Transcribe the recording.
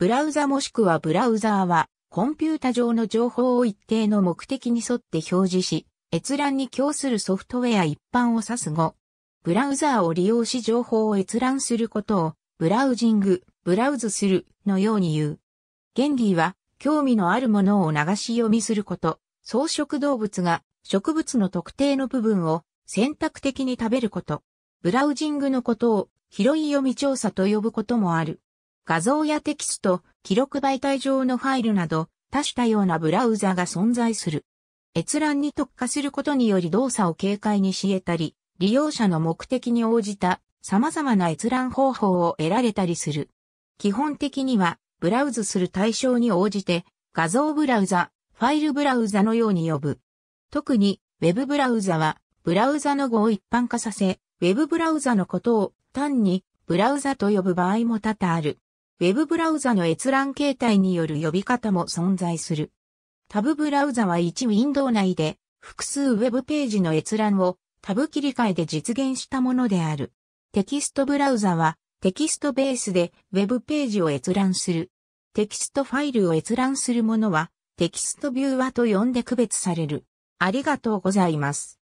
ブラウザもしくはブラウザーは、コンピュータ上の情報を一定の目的に沿って表示し、閲覧に供するソフトウェア一般を指す語。ブラウザーを利用し情報を閲覧することを、ブラウジング、ブラウズする、のように言う。原理は、興味のあるものを流し読みすること、草食動物が植物の特定の部分を選択的に食べること、ブラウジングのことを広い読み調査と呼ぶこともある。画像やテキスト、記録媒体上のファイルなど、多種多様なブラウザが存在する。閲覧に特化することにより動作を軽快にし得たり、利用者の目的に応じた様々な閲覧方法を得られたりする。基本的には、ブラウズする対象に応じて、画像ブラウザ、ファイルブラウザのように呼ぶ。特に、ウェブブラウザは、ブラウザの語を一般化させ、ウェブブラウザのことを単にブラウザと呼ぶ場合も多々ある。ウェブブラウザの閲覧形態による呼び方も存在する。タブブラウザは1ウィンドウ内で複数ウェブページの閲覧をタブ切り替えで実現したものである。テキストブラウザはテキストベースでウェブページを閲覧する。テキストファイルを閲覧するものはテキストビューアと呼んで区別される。ありがとうございます。